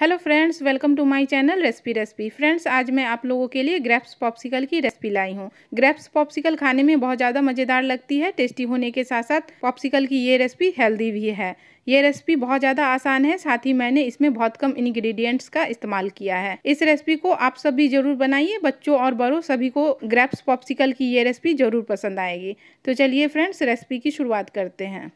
hello friends welcome to my channel recipe recipe friends आज मैं आप लोगों के लिए ग्रेप्स पॉप्सिकल की रेसिपी लाई हूँ ग्रेप्स पॉप्सिकल खाने में बहुत ज़्यादा मज़ेदार लगती है टेस्टी होने के साथ साथ पॉप्सिकल की ये रेसिपी हेल्दी भी है ये रेसिपी बहुत ज़्यादा आसान है साथ ही मैंने इसमें बहुत कम इन्ग्रीडियंट्स का इस्तेमाल किया है इस रेसिपी को आप सभी ज़रूर बनाइए बच्चों और बड़ों सभी को ग्रेप्स पॉप्सिकल की ये रेसिपी ज़रूर पसंद आएगी तो चलिए फ्रेंड्स रेसिपी की शुरुआत करते हैं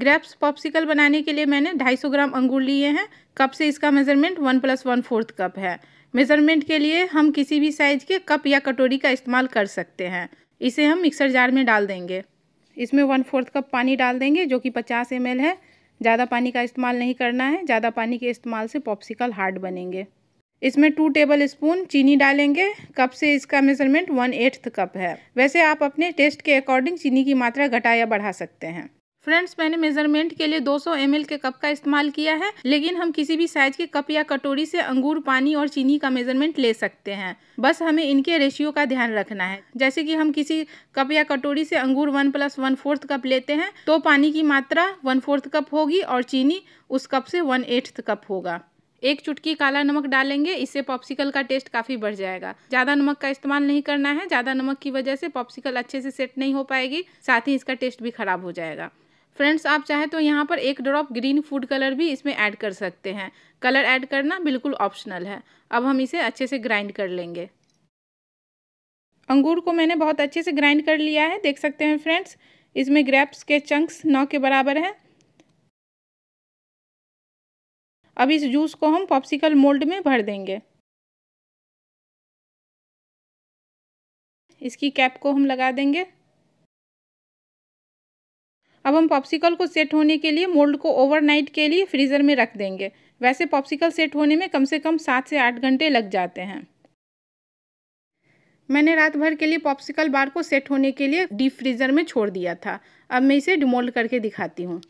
ग्रेप्स पॉप्सिकल बनाने के लिए मैंने 250 ग्राम अंगूर लिए हैं कप से इसका measurement one plus one fourth cup है मेज़रमेंट के लिए हम किसी भी साइज़ के कप या कटोरी का इस्तेमाल कर सकते हैं इसे हम मिक्सर जार में डाल देंगे इसमें वन फोर्थ कप पानी डाल देंगे जो कि पचास एम है ज़्यादा पानी का इस्तेमाल नहीं करना है ज़्यादा पानी के इस्तेमाल से पॉप्सिकल हार्ड बनेंगे इसमें टू टेबल स्पून चीनी डालेंगे कप से इसका मेजरमेंट वन एट्थ कप है वैसे आप अपने टेस्ट के अकॉर्डिंग चीनी की मात्रा घटा या बढ़ा सकते हैं फ्रेंड्स मैंने मेजरमेंट के लिए 200 सौ के कप का इस्तेमाल किया है लेकिन हम किसी भी साइज के कप या कटोरी से अंगूर पानी और चीनी का मेजरमेंट ले सकते हैं बस हमें इनके रेशियो का ध्यान रखना है जैसे कि हम किसी कप या कटोरी से अंगूर one plus one fourth cup लेते हैं तो पानी की मात्रा वन फोर्थ कप होगी और चीनी उस कप से वन एट्थ कप होगा एक चुटकी काला नमक डालेंगे इससे पॉप्सिकल का टेस्ट काफ़ी बढ़ जाएगा ज़्यादा नमक का इस्तेमाल नहीं करना है ज़्यादा नमक की वजह से पॉप्सिकल अच्छे से सेट नहीं हो पाएगी साथ ही इसका टेस्ट भी खराब हो जाएगा फ्रेंड्स आप चाहे तो यहाँ पर एक ड्रॉप ग्रीन फूड कलर भी इसमें ऐड कर सकते हैं कलर ऐड करना बिल्कुल ऑप्शनल है अब हम इसे अच्छे से ग्राइंड कर लेंगे अंगूर को मैंने बहुत अच्छे से ग्राइंड कर लिया है देख सकते हैं फ्रेंड्स इसमें ग्रेप्स के चंक्स नौ के बराबर हैं अब इस जूस को हम पॉप्सिकल मोल्ड में भर देंगे इसकी कैप को हम लगा देंगे अब हम पॉप्सिकल को सेट होने के लिए मोल्ड को ओवरनाइट के लिए फ्रीज़र में रख देंगे वैसे पॉप्सिकल सेट होने में कम से कम सात से आठ घंटे लग जाते हैं मैंने रात भर के लिए पॉप्सिकल बार को सेट होने के लिए डीप फ्रीज़र में छोड़ दिया था अब मैं इसे डिमोल्ड करके दिखाती हूँ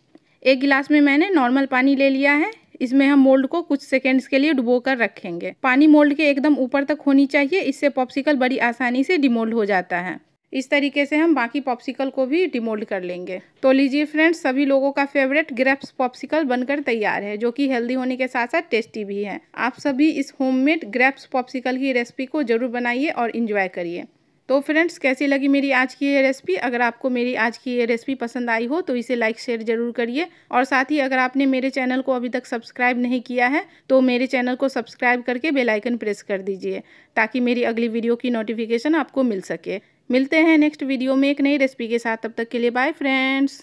एक गिलास में मैंने नॉर्मल पानी ले लिया है इसमें हम मोल्ड को कुछ सेकेंड्स के लिए डुबो कर रखेंगे पानी मोल्ड के एकदम ऊपर तक होनी चाहिए इससे पॉप्सिकल बड़ी आसानी से डिमोल्ड हो जाता है इस तरीके से हम बाकी पॉप्सिकल को भी डिमोल्ड कर लेंगे तो लीजिए फ्रेंड्स सभी लोगों का फेवरेट ग्रेप्स पॉप्सिकल बनकर तैयार है जो कि हेल्दी होने के साथ साथ टेस्टी भी है आप सभी इस होममेड ग्रेप्स पॉप्सिकल की रेसिपी को जरूर बनाइए और इन्जॉय करिए तो फ्रेंड्स कैसी लगी मेरी आज की ये रेसिपी अगर आपको मेरी आज की ये रेसिपी पसंद आई हो तो इसे लाइक शेयर जरूर करिए और साथ ही अगर आपने मेरे चैनल को अभी तक सब्सक्राइब नहीं किया है तो मेरे चैनल को सब्सक्राइब करके बेल आइकन प्रेस कर दीजिए ताकि मेरी अगली वीडियो की नोटिफिकेशन आपको मिल सके मिलते हैं नेक्स्ट वीडियो में एक नई रेसिपी के साथ तब तक के लिए बाय फ्रेंड्स